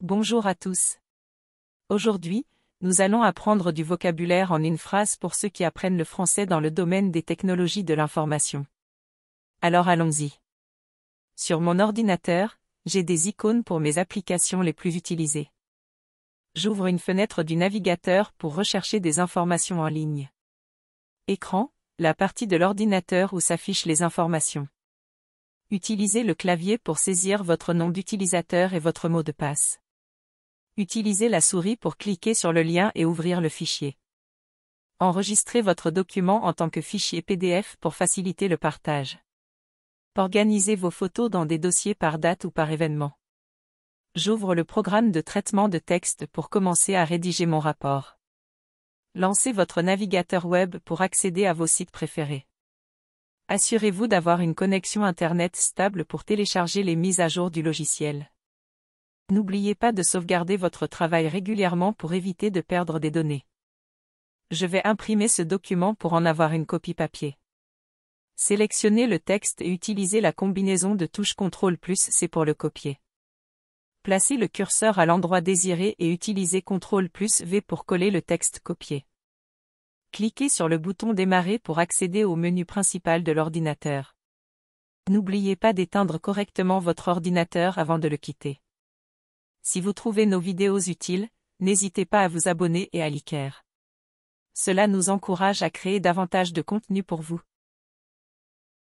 Bonjour à tous. Aujourd'hui, nous allons apprendre du vocabulaire en une phrase pour ceux qui apprennent le français dans le domaine des technologies de l'information. Alors allons-y. Sur mon ordinateur, j'ai des icônes pour mes applications les plus utilisées. J'ouvre une fenêtre du navigateur pour rechercher des informations en ligne. Écran, la partie de l'ordinateur où s'affichent les informations. Utilisez le clavier pour saisir votre nom d'utilisateur et votre mot de passe. Utilisez la souris pour cliquer sur le lien et ouvrir le fichier. Enregistrez votre document en tant que fichier PDF pour faciliter le partage. Organisez vos photos dans des dossiers par date ou par événement. J'ouvre le programme de traitement de texte pour commencer à rédiger mon rapport. Lancez votre navigateur web pour accéder à vos sites préférés. Assurez-vous d'avoir une connexion Internet stable pour télécharger les mises à jour du logiciel. N'oubliez pas de sauvegarder votre travail régulièrement pour éviter de perdre des données. Je vais imprimer ce document pour en avoir une copie papier. Sélectionnez le texte et utilisez la combinaison de touches CTRL plus C pour le copier. Placez le curseur à l'endroit désiré et utilisez CTRL plus V pour coller le texte copié. Cliquez sur le bouton Démarrer pour accéder au menu principal de l'ordinateur. N'oubliez pas d'éteindre correctement votre ordinateur avant de le quitter. Si vous trouvez nos vidéos utiles, n'hésitez pas à vous abonner et à liker. Cela nous encourage à créer davantage de contenu pour vous.